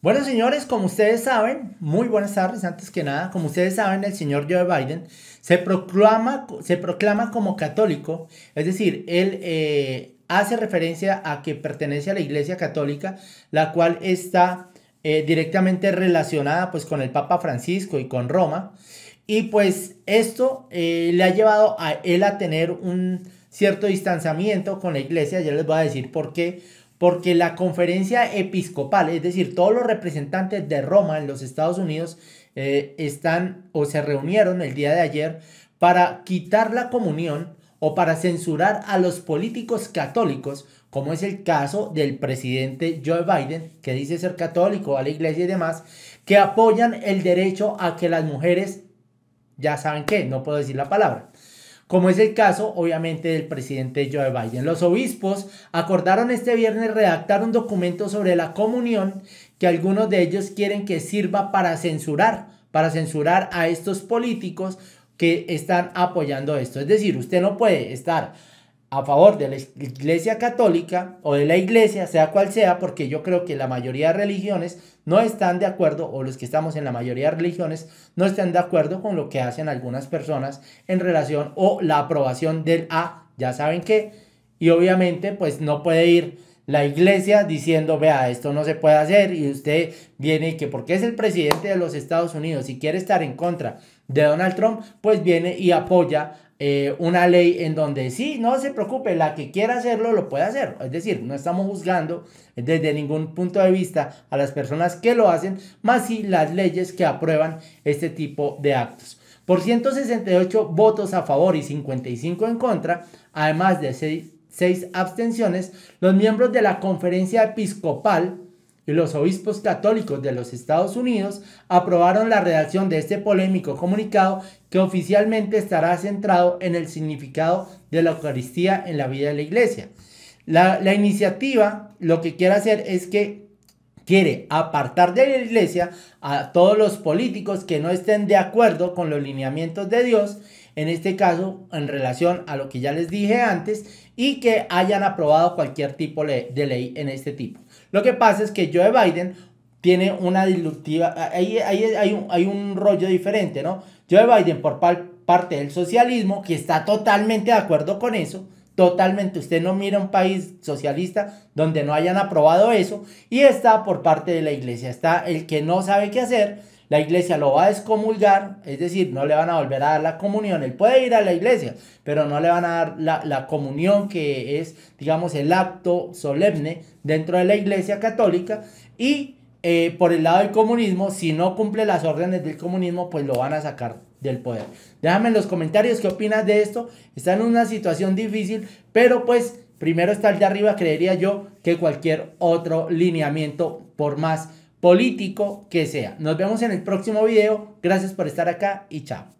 Bueno, señores, como ustedes saben, muy buenas tardes. Antes que nada, como ustedes saben, el señor Joe Biden se proclama, se proclama como católico, es decir, él eh, hace referencia a que pertenece a la Iglesia Católica, la cual está eh, directamente relacionada pues con el Papa Francisco y con Roma. Y pues esto eh, le ha llevado a él a tener un cierto distanciamiento con la iglesia. Ya les voy a decir por qué porque la conferencia episcopal, es decir, todos los representantes de Roma en los Estados Unidos eh, están o se reunieron el día de ayer para quitar la comunión o para censurar a los políticos católicos, como es el caso del presidente Joe Biden, que dice ser católico a la iglesia y demás, que apoyan el derecho a que las mujeres, ya saben qué, no puedo decir la palabra, como es el caso obviamente del presidente Joe Biden. Los obispos acordaron este viernes redactar un documento sobre la comunión que algunos de ellos quieren que sirva para censurar, para censurar a estos políticos que están apoyando esto. Es decir, usted no puede estar a favor de la Iglesia Católica o de la Iglesia, sea cual sea, porque yo creo que la mayoría de religiones no están de acuerdo, o los que estamos en la mayoría de religiones, no están de acuerdo con lo que hacen algunas personas en relación o la aprobación del A, ah, ya saben qué, y obviamente pues no puede ir la iglesia diciendo, vea, esto no se puede hacer y usted viene y que porque es el presidente de los Estados Unidos y quiere estar en contra de Donald Trump, pues viene y apoya eh, una ley en donde sí, no se preocupe, la que quiera hacerlo lo puede hacer. Es decir, no estamos juzgando desde ningún punto de vista a las personas que lo hacen, más si las leyes que aprueban este tipo de actos. Por 168 votos a favor y 55 en contra, además de ese seis abstenciones, los miembros de la conferencia episcopal y los obispos católicos de los Estados Unidos aprobaron la redacción de este polémico comunicado que oficialmente estará centrado en el significado de la Eucaristía en la vida de la Iglesia. La, la iniciativa lo que quiere hacer es que quiere apartar de la iglesia a todos los políticos que no estén de acuerdo con los lineamientos de Dios, en este caso en relación a lo que ya les dije antes, y que hayan aprobado cualquier tipo de ley en este tipo. Lo que pasa es que Joe Biden tiene una dilutiva, hay, un, rollo diferente, ¿no? Joe Biden por parte del socialismo, que está totalmente de acuerdo con eso, Totalmente, usted no mira un país socialista donde no hayan aprobado eso y está por parte de la iglesia, está el que no sabe qué hacer, la iglesia lo va a excomulgar, es decir, no le van a volver a dar la comunión, él puede ir a la iglesia, pero no le van a dar la, la comunión que es, digamos, el acto solemne dentro de la iglesia católica y eh, por el lado del comunismo, si no cumple las órdenes del comunismo, pues lo van a sacar del poder. Déjame en los comentarios qué opinas de esto. Está en una situación difícil, pero pues primero está el de arriba, creería yo, que cualquier otro lineamiento, por más político que sea. Nos vemos en el próximo video. Gracias por estar acá y chao.